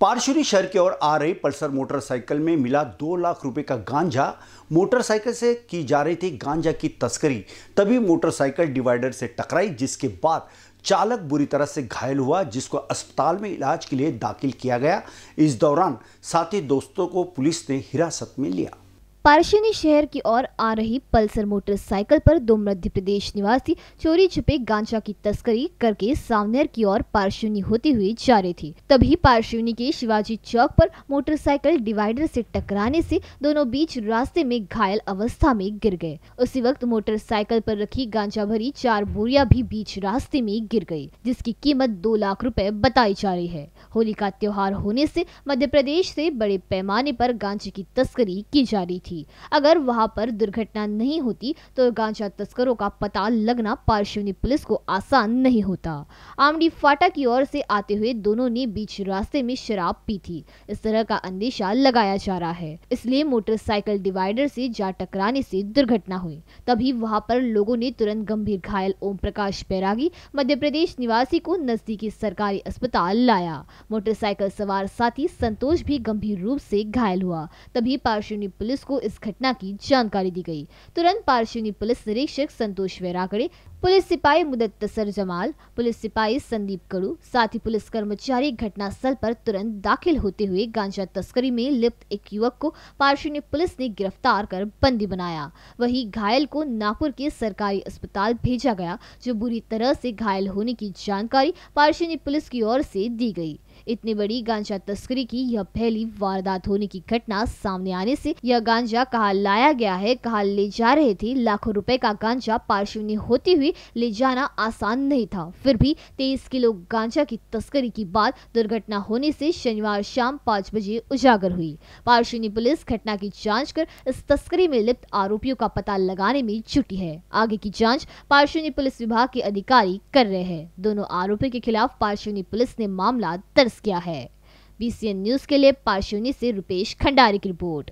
पारशुरी शहर की ओर आ रही पल्सर मोटरसाइकिल में मिला दो लाख रुपए का गांजा मोटरसाइकिल से की जा रही थी गांजा की तस्करी तभी मोटरसाइकिल डिवाइडर से टकराई जिसके बाद चालक बुरी तरह से घायल हुआ जिसको अस्पताल में इलाज के लिए दाखिल किया गया इस दौरान साथी दोस्तों को पुलिस ने हिरासत में लिया पारशिनी शहर की ओर आ रही पल्सर मोटरसाइकिल पर दो मध्य प्रदेश निवासी चोरी छुपे गांजा की तस्करी करके सावनेर की ओर पारशिनी होती हुई जा रही थी तभी पारशिनी के शिवाजी चौक पर मोटरसाइकिल डिवाइडर से टकराने से दोनों बीच रास्ते में घायल अवस्था में गिर गए उसी वक्त मोटरसाइकिल पर रखी गांजा भरी चार बोरिया भी बीच रास्ते में गिर गयी जिसकी कीमत दो लाख रूपए बताई जा रही है होली का त्योहार होने ऐसी मध्य प्रदेश ऐसी बड़े पैमाने आरोप गांजे की तस्करी की जा रही थी थी अगर वहां पर दुर्घटना नहीं होती तो गांजा तस्करों का पता लगना पार्शिवनी पुलिस को आसान नहीं होता आमडी फाटा की ओर से आते हुए दोनों ने बीच रास्ते में शराब पी थी इस तरह का अंदेशा लगाया जा रहा है इसलिए मोटरसाइकिल डिवाइडर से जा टकराने से दुर्घटना हुई तभी वहां पर लोगों ने तुरंत गंभीर घायल ओम प्रकाश बैरागी मध्य प्रदेश निवासी को नजदीकी सरकारी अस्पताल लाया मोटरसाइकिल सवार साथी संतोष भी गंभीर रूप से घायल हुआ तभी पार्शिवनी पुलिस को इस घटना की जानकारी दी गई तुरंत पारसिवनी पुलिस निरीक्षक संतोष वैरागड़े पुलिस सिपाही मुदत्तसर जमाल पुलिस सिपाही संदीप कड़ू साथ ही पुलिस कर्मचारी घटनास्थल पर तुरंत दाखिल होते हुए गांजा तस्करी में लिप्त एक युवक को ने पुलिस ने गिरफ्तार कर बंदी बनाया वहीं घायल को नागपुर के सरकारी अस्पताल भेजा गया जो बुरी तरह से घायल होने की जानकारी ने पुलिस की ओर से दी गई इतनी बड़ी गांजा तस्करी की यह पहली वारदात होने की घटना सामने आने से यह गांजा कहा लाया गया है कहा ले जा रहे थे लाखों रुपए का गांजा ने होती हुई भी ले जाना आसान नहीं था फिर भी तेईस किलो गांजा की तस्करी की बात दुर्घटना होने से शनिवार शाम पाँच बजे उजागर हुई पारशिनी पुलिस घटना की जांच कर इस तस्करी में लिप्त आरोपियों का पता लगाने में जुटी है आगे की जाँच पारशिनी पुलिस विभाग के अधिकारी कर रहे हैं दोनों आरोपियों के खिलाफ पारशिनी पुलिस ने मामला दर्ज किया है बीसीएन न्यूज के लिए पारशिवनी से रूपेश खंडारी की रिपोर्ट